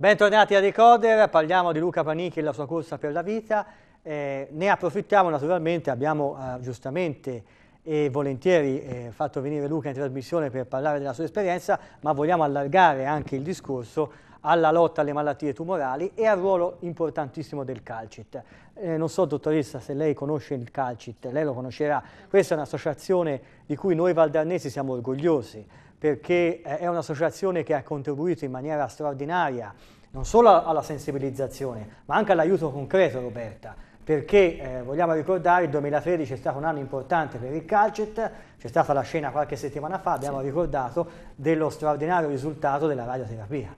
Bentornati a Decoder, parliamo di Luca Panichi e la sua corsa per la vita. Eh, ne approfittiamo naturalmente, abbiamo eh, giustamente e volentieri eh, fatto venire Luca in trasmissione per parlare della sua esperienza, ma vogliamo allargare anche il discorso alla lotta alle malattie tumorali e al ruolo importantissimo del calcit. Eh, non so, dottoressa, se lei conosce il calcit, lei lo conoscerà. Questa è un'associazione di cui noi valdarnesi siamo orgogliosi, perché eh, è un'associazione che ha contribuito in maniera straordinaria non solo alla sensibilizzazione, ma anche all'aiuto concreto, Roberta, perché eh, vogliamo ricordare che il 2013 è stato un anno importante per il Calcit, c'è stata la scena qualche settimana fa, abbiamo sì. ricordato, dello straordinario risultato della radioterapia.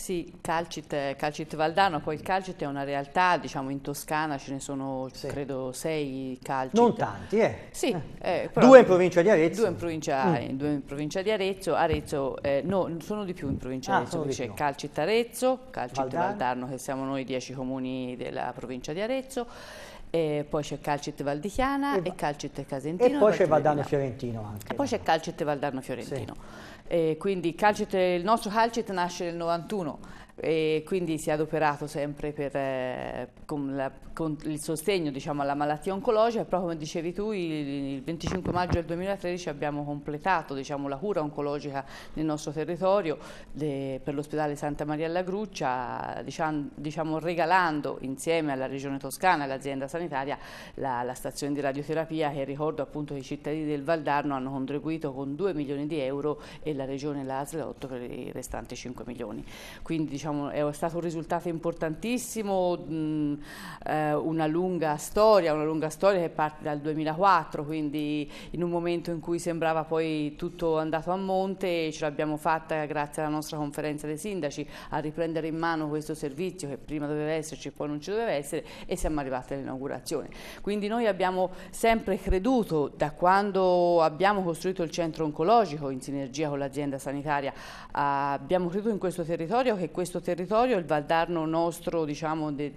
Sì, Calcit, Calcit Valdano, poi il Calcit è una realtà, diciamo in Toscana ce ne sono sì. credo sei Calcit. Non tanti, eh. Sì, eh, eh però, due in provincia di Arezzo. Due in provincia, mm. Eh, due in provincia di Arezzo, Arezzo, eh, no, sono di più in provincia ah, di Arezzo, c'è Calcit Arezzo, Calcit Valdano. Valdano, che siamo noi dieci comuni della provincia di Arezzo, e poi c'è Calcit Valdichiana e, e Calcit Casentino. E poi c'è Valdano Fiorentino anche. E poi c'è Calcit Valdano Fiorentino. Sì eh, quindi calcite, il nostro Calcet nasce nel 91, e quindi si è adoperato sempre per, eh, con, la, con, il sostegno diciamo, alla malattia oncologica e proprio come dicevi tu il, il 25 maggio del 2013 abbiamo completato diciamo, la cura oncologica nel nostro territorio de, per l'ospedale Santa Maria alla Gruccia diciamo, regalando insieme alla regione toscana e all'azienda sanitaria la, la, stazione di radioterapia che ricordo appunto che i cittadini del Valdarno hanno contribuito con 2 milioni di euro e la regione l'ASL 8 per i restanti 5 milioni quindi diciamo diciamo, è stato un risultato importantissimo, mh, eh, una lunga storia, una lunga storia che parte dal 2004, quindi in un momento in cui sembrava poi tutto andato a monte ce l'abbiamo fatta grazie alla nostra conferenza dei sindaci a riprendere in mano questo servizio che prima doveva esserci e poi non ci doveva essere e siamo arrivati all'inaugurazione. Quindi noi abbiamo sempre creduto da quando abbiamo costruito il centro oncologico in sinergia con l'azienda sanitaria, abbiamo creduto in questo territorio che questo questo territorio, il Valdarno nostro diciamo, de,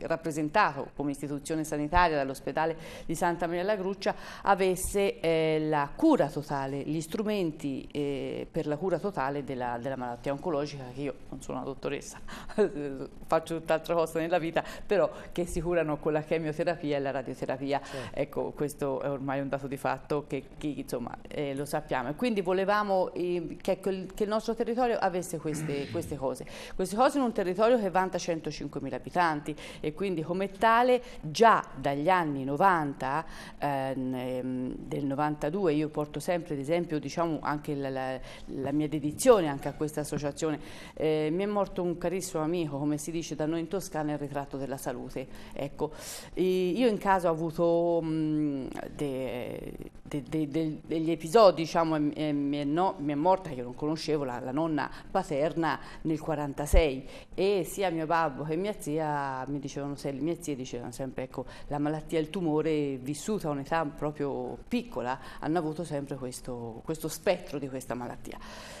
rappresentato come istituzione sanitaria dall'ospedale di Santa Maria della Gruccia avesse eh, la cura totale, gli strumenti eh, per la cura totale della, della malattia oncologica che io non sono una dottoressa, faccio tutt'altra cosa nella vita, però che si curano con la chemioterapia e la radioterapia. Certo. Ecco, questo è ormai un dato di fatto che, che insomma, eh, lo sappiamo. Quindi volevamo eh, che, che, il nostro territorio avesse queste, queste, cose. Queste cose in un territorio che vanta 105.000 abitanti e quindi come tale già dagli anni 90, ehm, ehm, del 92, io porto sempre ad esempio diciamo, anche la, la, la mia dedizione anche a questa associazione, eh, mi è morto un carissimo amico, come si dice da noi in Toscana, il ritratto della salute. Ecco, io in casa ho avuto mh, mm, de, de, de, de, degli episodi, diciamo, eh, mi, è no, mi, morta, che non conoscevo, la, la nonna paterna nel 1946 e sia mio babbo che mia zia mi dicevano, se, mia zia dicevano sempre, ecco, la malattia e il tumore vissuta a un'età proprio piccola hanno avuto sempre questo, questo, spettro di questa malattia.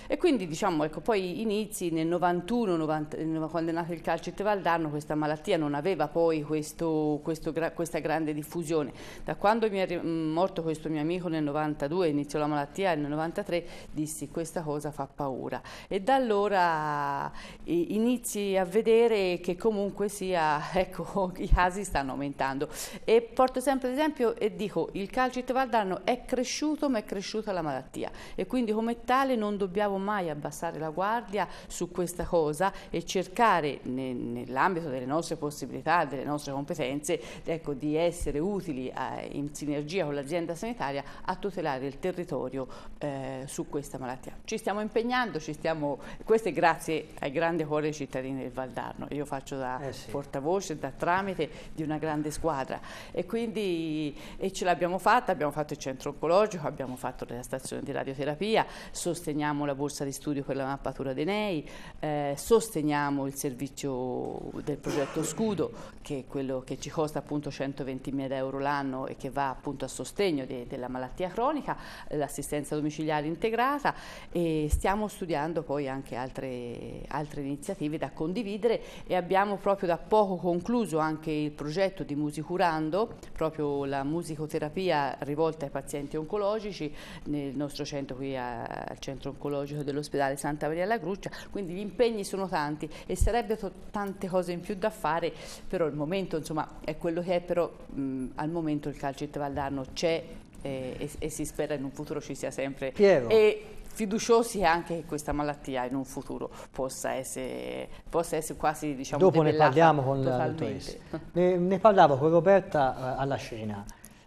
E quindi diciamo, ecco, poi inizi nel 91, 90, eh, quando è nato il calcio calcite valdano, questa malattia non aveva poi questo, questo, questa grande diffusione. Da quando mi è morto questo mio amico, amico nel 92, iniziò la malattia nel 93, dissi questa cosa fa paura e da allora inizi a vedere che comunque sia, ecco, i casi stanno aumentando e porto sempre l'esempio e dico il calcio di Valdano è cresciuto ma è cresciuta la malattia e quindi come tale non dobbiamo mai abbassare la guardia su questa cosa e cercare nell'ambito delle nostre possibilità, delle nostre competenze, ecco, di essere utili eh, in sinergia con l'azienda sanitaria a tutelare il territorio eh, su questa malattia. Ci stiamo impegnando, ci stiamo, questo è grazie al grande cuore dei cittadini del Valdarno, io faccio da eh sì. portavoce, da tramite di una grande squadra e quindi e ce l'abbiamo fatta, abbiamo fatto il centro oncologico, abbiamo fatto la stazione di radioterapia, sosteniamo la borsa di studio per la mappatura dei NEI, eh, sosteniamo il servizio del progetto Scudo che è quello che ci costa appunto 120 mila euro l'anno e che va appunto a sostegno de, della malattia malattia cronica, l'assistenza domiciliare integrata e stiamo studiando poi anche altre, altre iniziative da condividere e abbiamo proprio da poco concluso anche il progetto di Musicurando, proprio la musicoterapia rivolta ai pazienti oncologici nel nostro centro qui a, al centro oncologico dell'ospedale Santa Maria della Gruccia, quindi gli impegni sono tanti e sarebbero tante cose in più da fare, però il momento insomma è quello che è, però mh, al momento il Calcet Valdarno c'è e, e, e, si spera in un futuro ci sia sempre. Piero. E fiduciosi anche che questa malattia in un futuro possa essere, possa essere quasi diciamo, Dopo ne parliamo con la dottoressa. Ne, ne, parlavo con Roberta eh, alla scena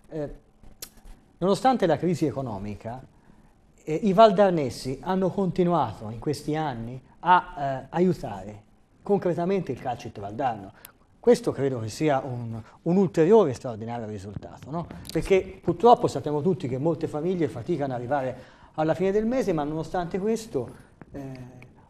Eh, nonostante la crisi economica, eh, i valdarnesi hanno continuato in questi anni a eh, aiutare concretamente il calcio valdarno. Questo credo che sia un, un ulteriore straordinario risultato, no? perché purtroppo sappiamo tutti che molte famiglie faticano ad arrivare alla fine del mese, ma nonostante questo eh,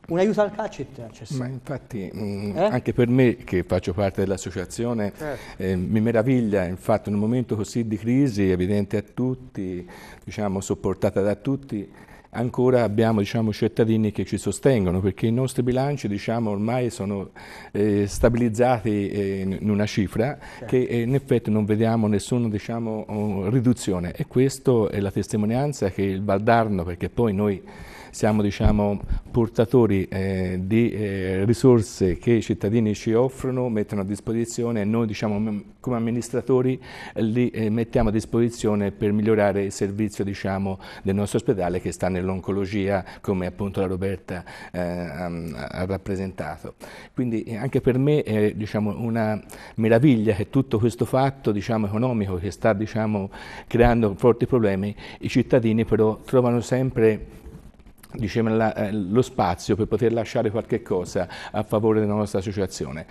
un aiuto al CACIT c'è sempre. Ma infatti mh, mm, eh? anche per me che faccio parte dell'associazione eh. eh, mi meraviglia infatti in un momento così di crisi evidente a tutti, diciamo sopportata da tutti, ancora abbiamo diciamo, cittadini che ci sostengono perché i nostri bilanci diciamo, ormai sono eh, stabilizzati eh, in una cifra certo. che eh, in effetti non vediamo nessuna diciamo, oh, riduzione e questa è la testimonianza che il Valdarno, perché poi noi siamo diciamo, portatori eh, di eh, risorse che i cittadini ci offrono, mettono a disposizione e noi diciamo, come amministratori eh, li eh, mettiamo a disposizione per migliorare il servizio diciamo, del nostro ospedale che sta nell'oncologia come appunto la Roberta eh, ha rappresentato. Quindi eh, anche per me è diciamo, una meraviglia che tutto questo fatto diciamo, economico che sta diciamo, creando forti problemi, i cittadini però trovano sempre diciamo, la, eh, lo spazio per poter lasciare qualche cosa a favore della nostra associazione.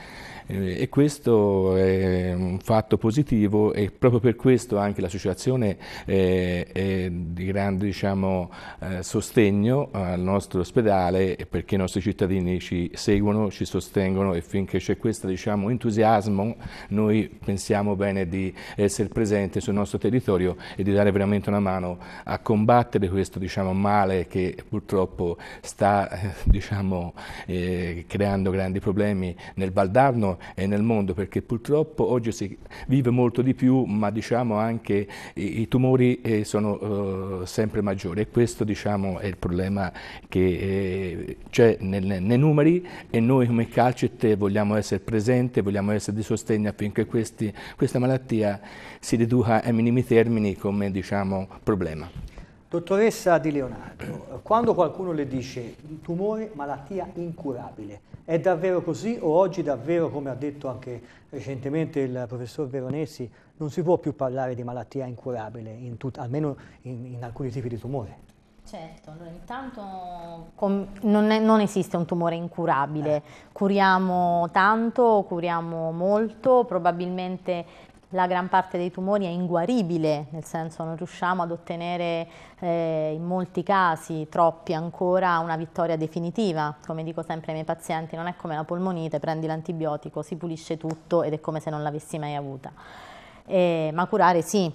Eh, e questo è un fatto positivo e proprio per questo anche l'associazione è, eh, è, di grande diciamo, eh, sostegno al nostro ospedale perché i nostri cittadini ci seguono, ci sostengono e finché c'è questo diciamo, entusiasmo noi pensiamo bene di essere presenti sul nostro territorio e di dare veramente una mano a combattere questo diciamo, male che purtroppo sta eh, diciamo, creando grandi problemi nel Valdarno e nel mondo, perché purtroppo oggi si vive molto di più, ma diciamo anche i, i tumori eh, sono eh, sempre maggiori e questo diciamo, è il problema che eh, c'è nei, nei numeri e noi come Calcet vogliamo essere presenti, vogliamo essere di sostegno affinché questi, questa malattia si riduca ai minimi termini come diciamo, problema. Dottoressa Di Leonardo, quando qualcuno le dice tumore, malattia incurabile, è davvero così o oggi davvero, come ha detto anche recentemente il professor Veronesi, non si può più parlare di malattia incurabile, in almeno in, in alcuni tipi di tumore? Certo, allora intanto non, è, non, esiste un tumore incurabile, eh. curiamo tanto, curiamo molto, probabilmente la gran parte dei tumori è inguaribile, nel senso non riusciamo ad ottenere eh, in molti casi, troppi ancora, una vittoria definitiva. Come dico sempre ai miei pazienti, non è come la polmonite, prendi l'antibiotico, si pulisce tutto ed è come se non l'avessi mai avuta. Eh, ma curare sì,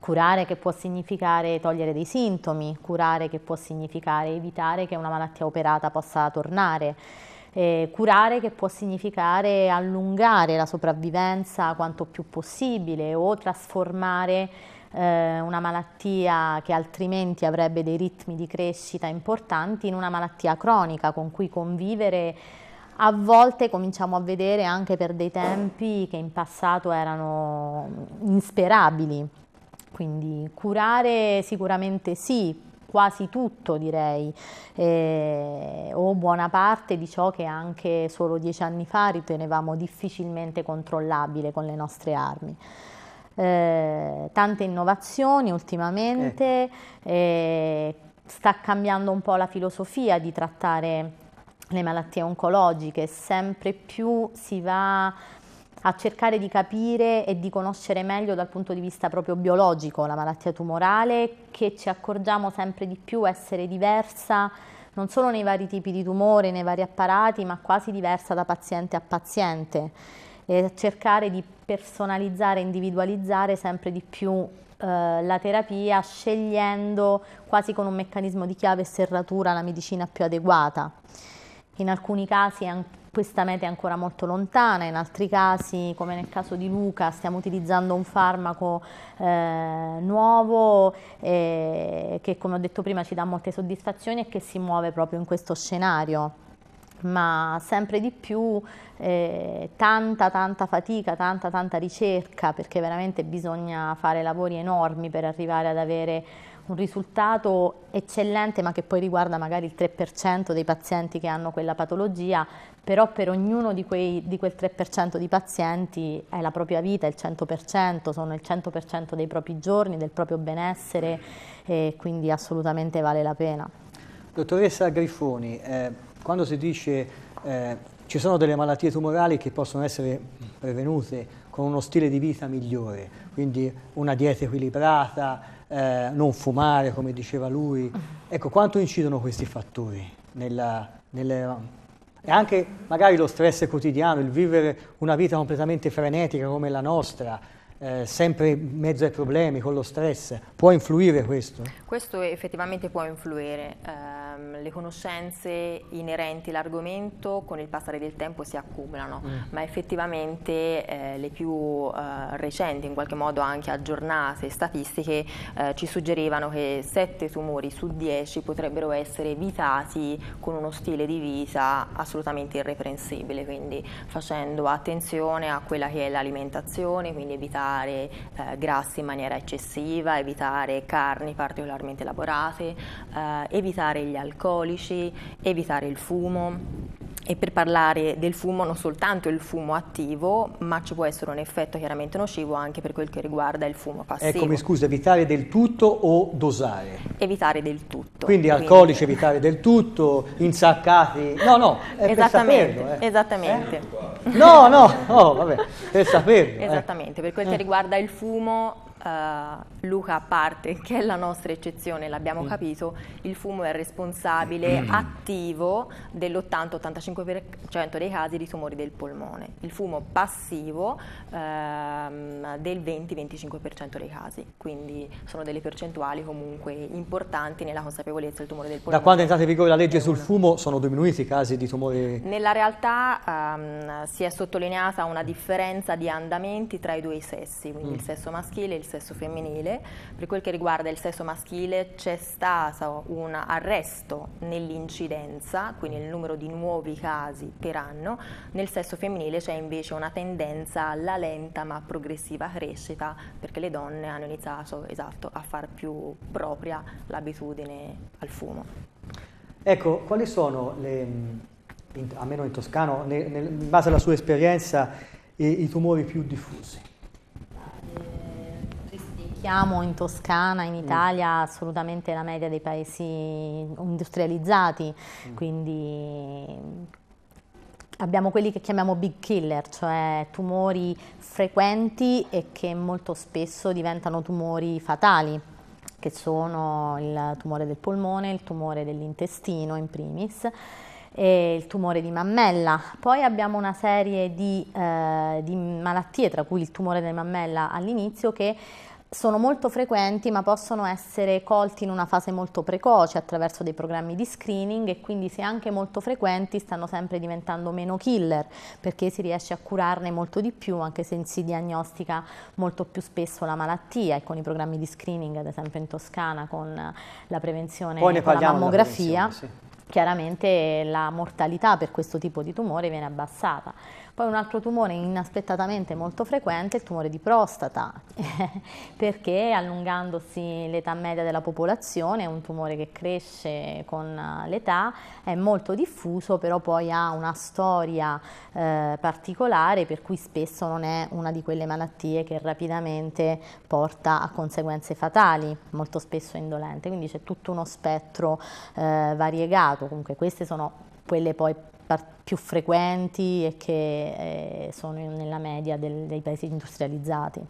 curare che può significare togliere dei sintomi, curare che può significare evitare che una malattia operata possa tornare. Eh, curare che può significare allungare la sopravvivenza quanto più possibile o trasformare eh, una malattia che altrimenti avrebbe dei ritmi di crescita importanti in una malattia cronica con cui convivere a volte cominciamo a vedere anche per dei tempi che in passato erano insperabili. Quindi curare sicuramente sì, quasi tutto direi, eh, o buona parte di ciò che anche solo dieci anni fa ritenevamo difficilmente controllabile con le nostre armi. Eh, tante innovazioni ultimamente, eh. eh sta cambiando un po' la filosofia di trattare le malattie oncologiche, sempre più si va a cercare di capire e di conoscere meglio dal punto di vista proprio biologico la malattia tumorale, che ci accorgiamo sempre di più essere diversa non solo nei vari tipi di tumore, nei vari apparati, ma quasi diversa da paziente a paziente e cercare di personalizzare, individualizzare sempre di più eh, la terapia scegliendo quasi con un meccanismo di chiave e serratura la medicina più adeguata. In alcuni casi è questa meta è ancora molto lontana, in altri casi, come nel caso di Luca, stiamo utilizzando un farmaco eh, nuovo eh, che, come ho detto prima, ci dà molte soddisfazioni e che si muove proprio in questo scenario ma sempre di più eh, tanta tanta fatica, tanta tanta ricerca perché veramente bisogna fare lavori enormi per arrivare ad avere un risultato eccellente ma che poi riguarda magari il 3% dei pazienti che hanno quella patologia però per ognuno di, quei, di quel 3% di pazienti è la propria vita, è il 100%, sono il 100% dei propri giorni, del proprio benessere e quindi assolutamente vale la pena. Dottoressa Griffoni, eh, quando si dice eh, ci sono delle malattie tumorali che possono essere prevenute con uno stile di vita migliore, quindi una dieta equilibrata, eh, non fumare come diceva lui, ecco quanto incidono questi fattori nella, nelle e anche magari lo stress quotidiano, il vivere una vita completamente frenetica come la nostra, eh, sempre in mezzo ai problemi, con lo stress, può influire questo? Questo effettivamente può influire, eh, le conoscenze inerenti all'argomento con il passare del tempo si accumulano, mm. ma effettivamente eh, le più eh, recenti, in qualche modo anche aggiornate statistiche eh, ci suggerivano che 7 tumori su 10 potrebbero essere evitati con uno stile di vita assolutamente irreprensibile, quindi facendo attenzione a quella che è l'alimentazione, quindi evitare evitare eh, grassi in maniera eccessiva, evitare carni particolarmente elaborate, eh, evitare gli alcolici, evitare il fumo e per parlare del fumo non soltanto il fumo attivo, ma ci può essere un effetto chiaramente nocivo anche per quel che riguarda il fumo passivo. È come ecco, scusa, evitare del tutto o dosare? Evitare del tutto. Quindi, quindi... alcolici evitare del tutto, insaccati. No, no, è eh, esattamente, per saperlo. Eh. Esattamente. Eh? No, no, no, oh, vabbè, per saperlo. Eh. Esattamente, eh. per quel che riguarda il fumo uh, Luca a parte, che è la nostra eccezione, l'abbiamo mm. capito, il fumo è responsabile mm. mm. attivo dell'80-85% dei casi di tumori del polmone, il fumo passivo um, del 20-25% dei casi, quindi sono delle percentuali comunque importanti nella consapevolezza del tumore del polmone. Da quando è entrata in vigore la legge sul fumo sono diminuiti i casi di tumori? Nella realtà um, si è sottolineata una differenza di andamenti tra i due sessi, quindi mm. il sesso maschile e il sesso femminile. Per quel che riguarda il sesso maschile c'è stato un arresto nell'incidenza, quindi il numero di nuovi casi per anno, nel sesso femminile c'è invece una tendenza alla lenta ma progressiva crescita perché le donne hanno iniziato esatto, a far più propria l'abitudine al fumo. Ecco, quali sono le, almeno in toscano, in base alla sua esperienza, i, i tumori più diffusi? Siamo in Toscana, in mm. Italia, mm. assolutamente la media dei paesi industrializzati, mm. quindi abbiamo quelli che chiamiamo big killer, cioè tumori frequenti e che molto spesso diventano tumori fatali che sono il tumore del polmone, il tumore dell'intestino in primis e il tumore di mammella. Poi abbiamo una serie di, eh, di malattie, tra cui il tumore della mammella all'inizio, che sono molto frequenti ma possono essere colti in una fase molto precoce attraverso dei programmi di screening e quindi se anche molto frequenti stanno sempre diventando meno killer perché si riesce a curarne molto di più anche se si diagnostica molto più spesso la malattia e con i programmi di screening ad esempio in Toscana con la prevenzione e con la mammografia chiaramente la mortalità per questo tipo di tumore viene abbassata. Poi un altro tumore inaspettatamente molto frequente è il tumore di prostata, perché allungandosi l'età media della popolazione è un tumore che cresce con eh, l'età, è molto diffuso, però poi ha una storia eh, particolare per cui spesso non è una di quelle malattie che rapidamente porta a conseguenze fatali, molto spesso indolente, quindi c'è tutto uno spettro eh, variegato, comunque queste sono quelle poi più frequenti e che eh, sono nella media del, dei paesi industrializzati.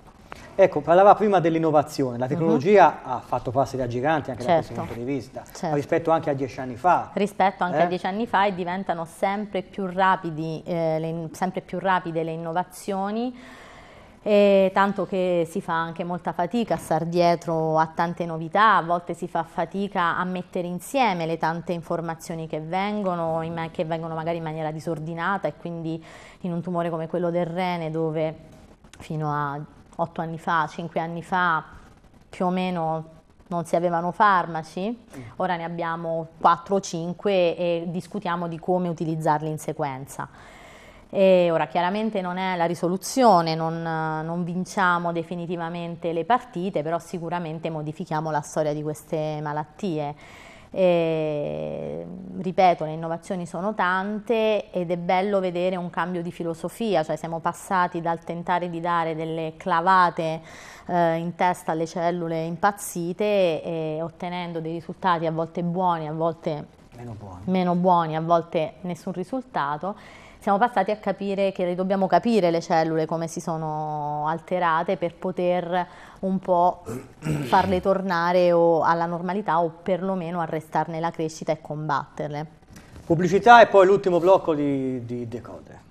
Ecco, parlava prima dell'innovazione, la mhm. tecnologia uh -huh. ha fatto passi da giganti anche certo. da questo punto di vista, certo. rispetto anche a dieci anni fa. Rispetto anche eh? a dieci anni fa e diventano sempre più, rapidi, eh, le, sempre più rapide le innovazioni, e tanto che si fa anche molta fatica a star dietro a tante novità, a volte si fa fatica a mettere insieme le tante informazioni che vengono, che vengono magari in maniera disordinata e quindi in un tumore come quello del rene dove fino a 8 anni fa, 5 anni fa più o meno non si avevano farmaci, mm. ora ne abbiamo 4 o 5 e discutiamo di come utilizzarli in sequenza. E ora chiaramente non è la risoluzione, non, non vinciamo definitivamente le partite, però sicuramente modifichiamo la storia di queste malattie. E, ripeto, le innovazioni sono tante ed è bello vedere un cambio di filosofia, cioè siamo passati dal tentare di dare delle clavate eh, in testa alle cellule impazzite e ottenendo dei risultati a volte buoni, a volte meno buoni, meno buoni a volte nessun risultato siamo passati a capire che dobbiamo capire le cellule come si sono alterate per poter un po' farle tornare o alla normalità o perlomeno arrestarne la crescita e combatterle. Pubblicità e poi l'ultimo blocco di, di Decode.